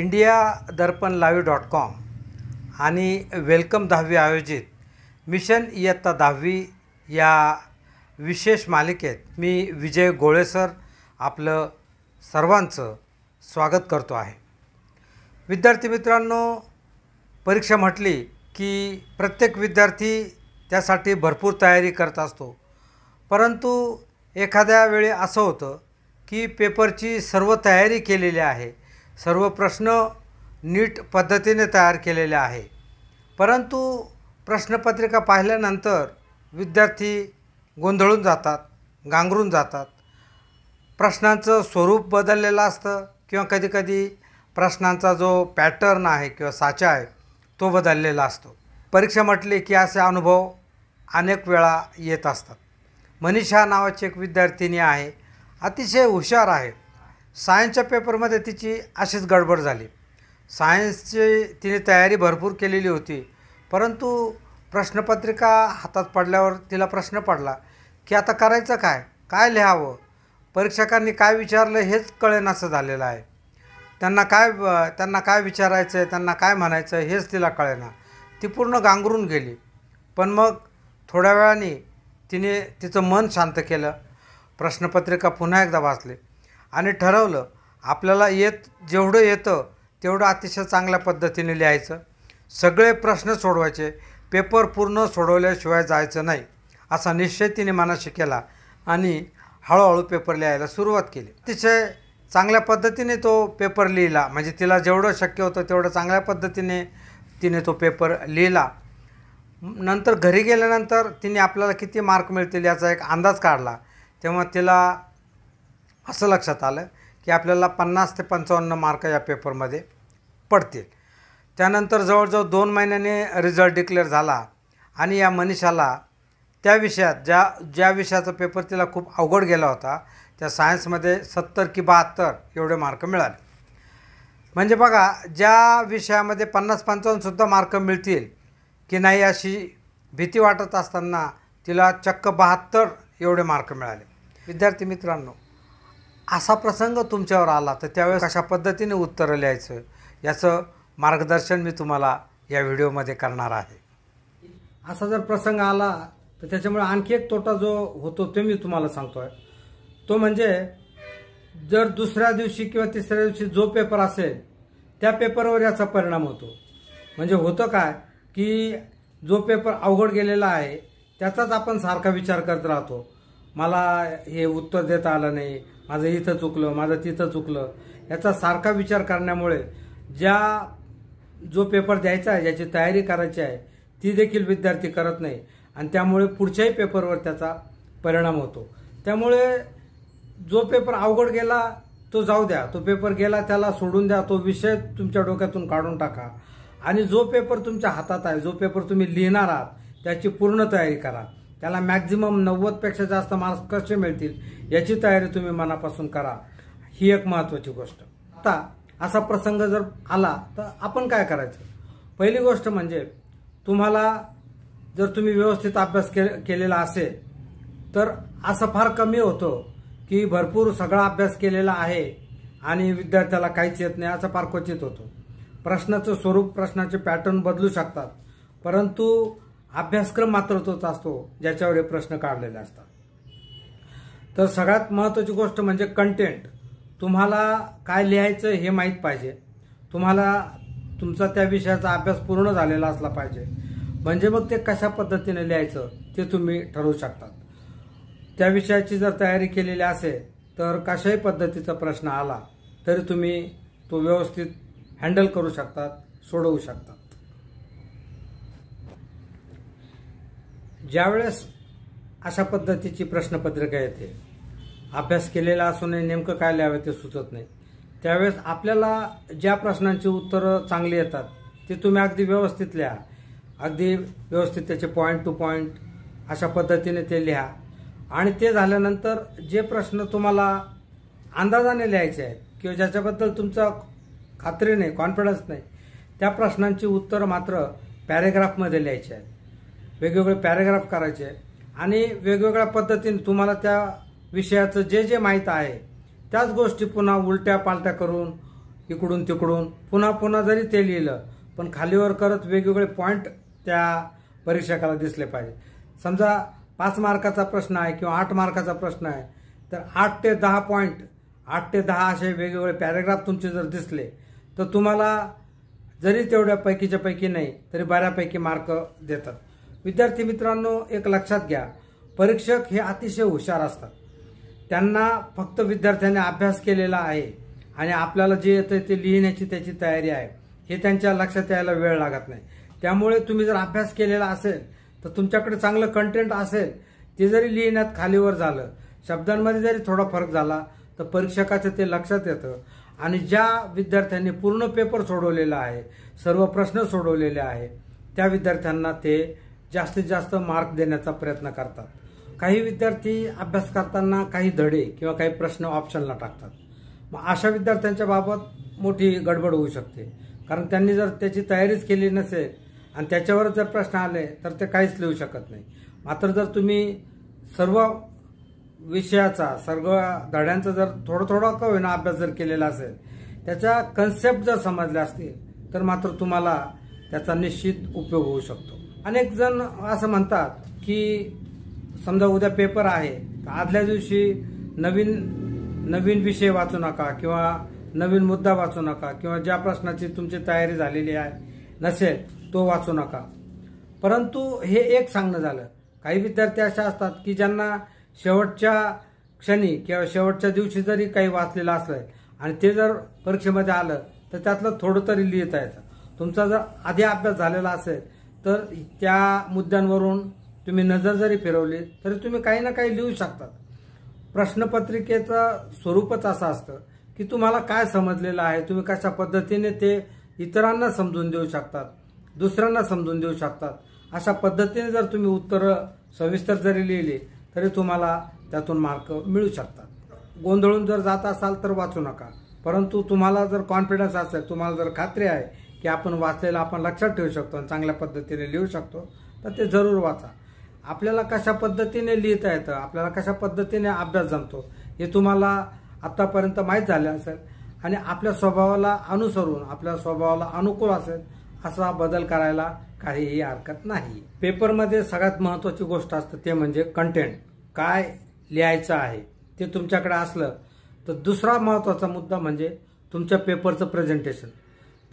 India Darpan live dot com आणि welcome दहावी आयोजित मिशन इयत्ता दहावी या विशेष मालिकेत मी विजय गोळेसर आपलं सर्वांचं स्वागत करतो आहे विद्यार्थी मित्रांनो परीक्षा म्हटली की प्रत्येक विद्यार्थी त्यासाठी भरपूर तयारी करत असतो परंतु एखाद्या वेळी असं होतं की पेपरची सर्व तयारी केलेली आहे सर्व प्रश्न नीट पद्धतीने तयार केलेले आहे परंतु प्रश्नपत्रिका पाहिल्यानंतर विद्यार्थी गोंधळून जातात गांगरून जातात प्रश्नांचं स्वरूप बदललेलं असतं किंवा कधीकधी प्रश्नांचा जो पॅटर्न आहे किंवा साचा आहे तो बदललेला असतो परीक्षा म्हटली की असे अनुभव अनेक वेळा येत असतात मनीषा नावाची एक विद्यार्थिनी आहे अतिशय हुशार आहे सायन्सच्या पेपरमध्ये तिची अशीच गडबड झाली सायन्सची तिने तयारी भरपूर केलेली होती परंतु प्रश्नपत्रिका हातात पडल्यावर तिला प्रश्न पडला की आता करायचं काय काय लिहावं परीक्षकांनी काय विचारलं हेच कळेनासं झालेलं आहे त्यांना काय त्यांना काय विचारायचं आहे त्यांना काय म्हणायचं आहे हेच तिला कळेना ती पूर्ण गांगरून गेली पण मग थोड्या वेळाने तिने तिचं मन शांत केलं प्रश्नपत्रिका पुन्हा एकदा वाचली आणि ठरवलं आपल्याला येत जेवढं येतं तेवढं अतिशय चांगल्या पद्धतीने लिहायचं सगळे प्रश्न सोडवायचे पेपर पूर्ण सोडवल्याशिवाय जायचं नाही असा निश्चय तिने मनाशी केला आणि हळूहळू पेपर लिहायला सुरुवात केली अतिशय चांगल्या पद्धतीने तो पेपर लिहिला म्हणजे तिला जेवढं शक्य होतं तेवढं चांगल्या पद्धतीने तिने तो पेपर लिहिला नंतर घरी गेल्यानंतर तिने आपल्याला किती मार्क मिळतील याचा एक अंदाज काढला तेव्हा तिला असं लक्षात आलं की आपल्याला पन्नास ते पंचावन्न मार्क या पेपरमध्ये पडतील त्यानंतर जवळजवळ दोन महिन्याने रिझल्ट डिक्लेअर झाला आणि या मनीषाला त्या विषयात ज्या ज्या विषयाचा पेपर तिला खूप अवघड गेला होता त्या सायन्समध्ये सत्तर की बहात्तर एवढे मार्क मिळाले म्हणजे बघा ज्या विषयामध्ये पन्नास पंचावन्नसुद्धा मार्क मिळतील की नाही अशी भीती वाटत असताना तिला चक्क बहात्तर एवढे मार्क मिळाले विद्यार्थी मित्रांनो असा प्रसंग तुमच्यावर आला तर त्यावेळेस अशा पद्धतीने उत्तरं लिहायचं याचं मार्गदर्शन मी तुम्हाला या व्हिडिओमध्ये करणार आहे असा जर प्रसंग आला तर त्याच्यामुळे आणखी एक तोटा जो होतो तो मी तुम्हाला सांगतो आहे तो म्हणजे जर दुसऱ्या दिवशी किंवा तिसऱ्या दिवशी जो पेपर असेल त्या पेपरवर याचा परिणाम होतो म्हणजे होतं काय की जो पेपर अवघड गेलेला आहे त्याचाच आपण सारखा विचार करत राहतो मला हे उत्तर देता आलं नाही माझं इथं चुकलं माझं तिथं चुकलं याचा सारखा विचार करण्यामुळे ज्या जो पेपर द्यायचा आहे ज्याची तयारी करायची आहे ती देखील विद्यार्थी करत नाही आणि त्यामुळे पुढच्याही पेपरवर त्याचा परिणाम होतो त्यामुळे जो पेपर अवघड गेला तो जाऊ द्या तो पेपर गेला त्याला सोडून द्या तो विषय तुमच्या डोक्यातून काढून टाका आणि जो पेपर तुमच्या हातात आहे जो पेपर तुम्ही लिहिणार आहात त्याची पूर्ण तयारी करा त्याला मॅक्झिमम पेक्षा जास्त मार्क्स कसे मिळतील याची तयारी तुम्ही मनापासून करा ही एक महत्वाची गोष्ट आता असा प्रसंग जर आला तर आपण काय करायचं पहिली गोष्ट म्हणजे तुम्हाला जर तुम्ही व्यवस्थित अभ्यास केलेला असेल तर असं फार कमी होतं की भरपूर सगळा अभ्यास केलेला आहे आणि विद्यार्थ्याला काहीच येत नाही असं फार क्वचित होतं प्रश्नाचं स्वरूप प्रश्नाचे पॅटर्न बदलू शकतात परंतु अभ्यासक्रम मात्र तोच असतो ज्याच्यावर हे प्रश्न काढलेले असतात तर सगळ्यात महत्वाची गोष्ट म्हणजे कंटेंट तुम्हाला काय लिहायचं हे माहीत पाहिजे तुम्हाला तुमचा त्या विषयाचा अभ्यास पूर्ण झालेला असला पाहिजे म्हणजे मग ते कशा पद्धतीने लिहायचं ते तुम्ही ठरवू शकतात त्या विषयाची जर तयारी केलेली असेल तर कशाही पद्धतीचा प्रश्न आला तरी तुम्ही तो व्यवस्थित हँडल करू शकतात सोडवू शकतात ज्यावेळेस अशा पद्धतीची प्रश्नपत्रिका येते अभ्यास केलेला असूनही नेमकं काय लिहावं ते सुचत नाही त्यावेळेस आपल्याला ज्या प्रश्नांची उत्तरं चांगली येतात ती तुम्ही अगदी व्यवस्थित लिहा अगदी व्यवस्थित त्याचे पॉईंट टू पॉईंट अशा पद्धतीने ते लिहा आणि ते झाल्यानंतर जे प्रश्न तुम्हाला अंदाजाने लिहायचे आहेत किंवा ज्याच्याबद्दल तुमचा खात्री नाही कॉन्फिडन्स नाही त्या प्रश्नांची उत्तरं मात्र पॅरेग्राफमध्ये लिहायची आहेत वेगवेगळे पॅरेग्राफ करायचे आणि वेगवेगळ्या पद्धतीने तुम्हाला त्या विषयाचं जे जे माहीत आहे त्याच गोष्टी पुन्हा उलट्या पालट्या करून इकडून तिकडून पुन्हा पुन्हा जरी ते लिहिलं पण खालीवर करत वेगवेगळे पॉईंट त्या परीक्षकाला दिसले पाहिजे समजा पाच मार्काचा प्रश्न आहे किंवा आठ मार्काचा प्रश्न आहे तर आठ ते दहा पॉईंट आठ ते दहा असे वेगवेगळे पॅरेग्राफ तुमचे जर दिसले तर तुम्हाला जरी तेवढ्या पैकीच्या पैकी नाही तरी बऱ्यापैकी मार्क देतात विद्यार्थी मित्रांनो एक लक्षात घ्या परीक्षक हे अतिशय हुशार असतात त्यांना फक्त विद्यार्थ्यांनी अभ्यास केलेला आहे आणि आपल्याला जे येतं ते लिहिण्याची त्याची तयारी आहे हे त्यांच्या लक्षात यायला वेळ लागत नाही त्यामुळे तुम्ही जर अभ्यास केलेला असेल तर तुमच्याकडे चांगलं कंटेंट असेल ते जरी लिहिण्यात खालीवर झालं शब्दांमध्ये जरी थोडा फरक झाला तर परीक्षकाचं ते लक्षात येतं आणि ज्या विद्यार्थ्यांनी पूर्ण पेपर सोडवलेला आहे सर्व प्रश्न सोडवलेले आहे त्या विद्यार्थ्यांना ते जास्तीत जास्त मार्क देण्याचा प्रयत्न करतात काही विद्यार्थी अभ्यास करताना काही धडे किंवा काही प्रश्न ऑप्शनला टाकतात मग अशा विद्यार्थ्यांच्या बाबत मोठी गडबड होऊ शकते कारण त्यांनी जर त्याची तयारीच केली नसेल आणि त्याच्यावर जर प्रश्न आले तर ते काहीच लिहू शकत नाही मात्र जर तुम्ही सर्व विषयाचा सर्व धड्यांचा जर थोडं थोडा का होईना अभ्यास जर केलेला असेल त्याच्या कन्सेप्ट जर समजल्या असतील तर मात्र तुम्हाला त्याचा निश्चित उपयोग होऊ शकतो अनेक जण असं म्हणतात की समजा उद्या पेपर आहे तर आदल्या दिवशी नवीन नवीन विषय वाचू नका किंवा नवीन मुद्दा वाचू नका किंवा ज्या प्रश्नाची तुमची तयारी झालेली आहे नसेल तो वाचू नका परंतु हे एक सांगणं झालं काही विद्यार्थी असे असतात की ज्यांना शेवटच्या क्षणी किंवा शेवटच्या दिवशी जरी काही वाचलेलं असलं आणि ते जर परीक्षेमध्ये आलं तर त्यातलं थोडं तरी लिहिता येतं तुमचा जर आधी अभ्यास झालेला असेल तर त्या मुद्द्यांवरून तुम्ही नजर जरी फिरवली तरी तुम्ही काही ना काही लिहू शकतात प्रश्नपत्रिकेचं स्वरूपच असं असतं की तुम्हाला काय समजलेलं आहे तुम्ही कशा पद्धतीने ते इतरांना समजून देऊ शकतात दुसऱ्यांना समजून देऊ शकतात अशा पद्धतीने जर तुम्ही उत्तरं सविस्तर जरी लिहिली तरी तुम्हाला त्यातून मार्क मिळू शकतात गोंधळून जर जात असाल तर वाचू नका परंतु तुम्हाला जर कॉन्फिडन्स असेल तुम्हाला जर खात्री आहे की आपण वाचलेलं आपण लक्षात ठेवू शकतो आणि चांगल्या पद्धतीने लिहू शकतो तर ते जरूर वाचा आपल्याला कशा पद्धतीने लिहिता येतं आपल्याला कशा पद्धतीने अभ्यास जमतो हे तुम्हाला आत्तापर्यंत माहीत झालं असेल आणि आपल्या स्वभावाला अनुसरून आपल्या स्वभावाला अनुकूल असेल असा बदल करायला काहीही हरकत नाही पेपरमध्ये सगळ्यात महत्वाची गोष्ट असते ते म्हणजे कंटेंट काय लिहायचं आहे ते तुमच्याकडे असलं तर दुसरा महत्त्वाचा मुद्दा म्हणजे तुमच्या पेपरचं प्रेझेंटेशन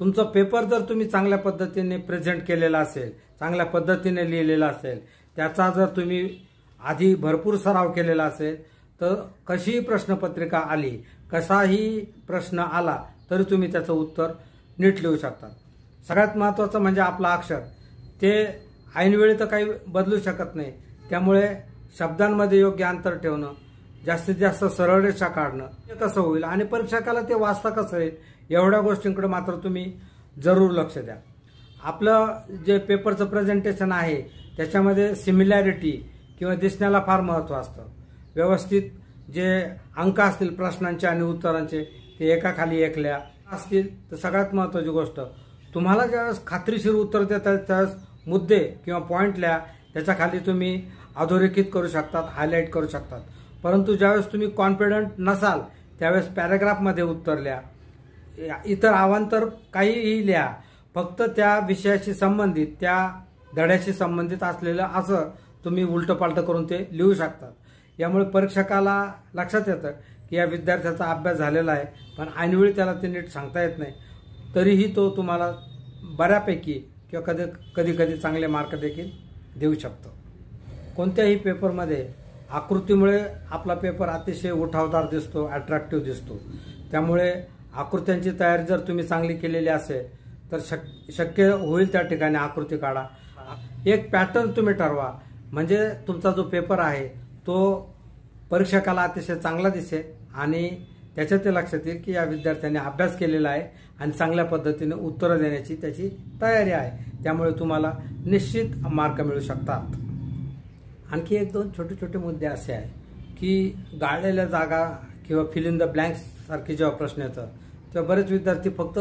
तुमचा पेपर जर तुम्ही चांगल्या पद्धतीने प्रेझेंट केलेला असेल चांगल्या पद्धतीने लिहिलेला असेल त्याचा जर तुम्ही आधी भरपूर सराव केलेला असेल तर कशीही प्रश्नपत्रिका आली कसाही प्रश्न आला तरी तुम्ही त्याचं उत्तर नीट लिहू शकता सगळ्यात महत्त्वाचं म्हणजे आपलं अक्षर ते ऐनवेळी तर काही बदलू शकत नाही त्यामुळे शब्दांमध्ये योग्य अंतर ठेवणं जास्तीत जास्त सरळ रेषा काढणं हे कसं होईल आणि परीक्षकाला ते वाचता कसं येईल एवढ्या गोष्टींकडे मात्र तुम्ही जरूर लक्ष द्या आपलं जे पेपरचं प्रेझेंटेशन आहे त्याच्यामध्ये सिमिलॅरिटी किंवा दिसण्याला फार महत्त्व असतं व्यवस्थित जे अंक असतील प्रश्नांचे आणि उत्तरांचे ते एकाखाली एकल्या असतील तर सगळ्यात महत्त्वाची गोष्ट तुम्हाला ज्यावेळेस खात्रीशीर उत्तर देतात त्यावेळेस मुद्दे किंवा पॉईंट त्याच्या खाली तुम्ही अधोरेखित करू शकतात हायलाईट करू शकतात परंतु ज्यावेळेस तुम्ही कॉन्फिडंट नसाल त्यावेळेस उत्तर उत्तरल्या इतर आव्हान काहीही लिहा फक्त त्या विषयाशी संबंधित त्या धड्याशी संबंधित असलेलं असं तुम्ही उलटं करून ते लिहू शकतात यामुळे परीक्षकाला लक्षात येतं की या विद्यार्थ्याचा अभ्यास झालेला आहे पण ऐनवेळी त्याला ते नीट सांगता येत नाही तरीही तो तुम्हाला बऱ्यापैकी किंवा कधी कधी कधी चांगले मार्क देखील देऊ शकतो कोणत्याही पेपरमध्ये आकृतीमुळे आपला पेपर अतिशय उठावदार दिसतो अट्रॅक्टिव्ह दिसतो त्यामुळे आकृत्यांची तयारी जर तुम्ही चांगली केलेली असेल तर शक शक्य होईल त्या ठिकाणी आकृती काढा एक पॅटर्न तुम्ही ठरवा म्हणजे तुमचा जो पेपर आहे तो परीक्षकाला अतिशय चांगला दिसेल आणि त्याच्यात ते लक्षात येईल की या विद्यार्थ्यांनी अभ्यास केलेला आहे आणि चांगल्या पद्धतीने उत्तरं देण्याची त्याची तयारी आहे त्यामुळे तुम्हाला निश्चित मार्क मिळू शकतात आणखी एक दोन छोटे छोटे मुद्दे असे आहे की गाळलेल्या जागा किंवा फिलिंग इन द ब्लँक्ससारखे जेव्हा प्रश्न येतात तेव्हा बरेच विद्यार्थी फक्त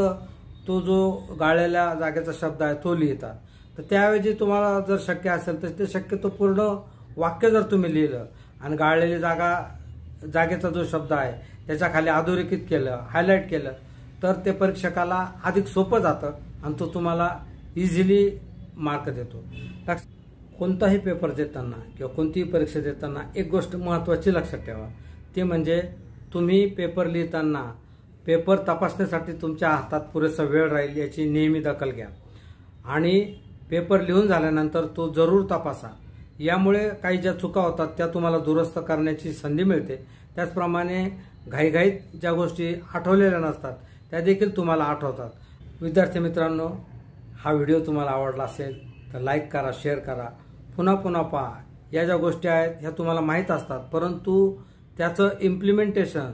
तो जो गाळलेल्या जागेचा शब्द आहे तो लिहितात तर त्याऐवजी तुम्हाला जर शक्य असेल तर ते शक्यतो पूर्ण वाक्य जर तुम्ही लिहिलं आणि गाळलेली जागा जागेचा जो शब्द आहे त्याच्या खाली अधोरेखित केलं हायलाईट केलं तर ते परीक्षकाला अधिक सोपं जातं आणि तो तुम्हाला इझिली मार्क देतो कोणताही पेपर देताना किंवा कोणतीही परीक्षा देताना एक गोष्ट महत्त्वाची लक्षात ठेवा ते म्हणजे तुम्ही पेपर लिहिताना पेपर तपासण्यासाठी तुमच्या हातात पुरेसा वेळ राहील याची नेहमी दखल घ्या आणि पेपर लिहून झाल्यानंतर तो जरूर तपासा यामुळे काही ज्या चुका होतात त्या तुम्हाला दुरुस्त करण्याची संधी मिळते त्याचप्रमाणे घाईघाईत ज्या गोष्टी आठवलेल्या नसतात त्या देखील तुम्हाला आठवतात विद्यार्थी मित्रांनो हा व्हिडिओ तुम्हाला आवडला असेल तर लाईक करा शेअर करा पुन्हा पुन्हा पहा या ज्या गोष्टी आहेत ह्या तुम्हाला माहीत असतात परंतु त्याचं इम्प्लिमेंटेशन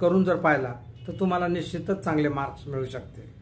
करून जर पाहिला तर तुम्हाला निश्चितच चांगले मार्क्स मिळू शकते।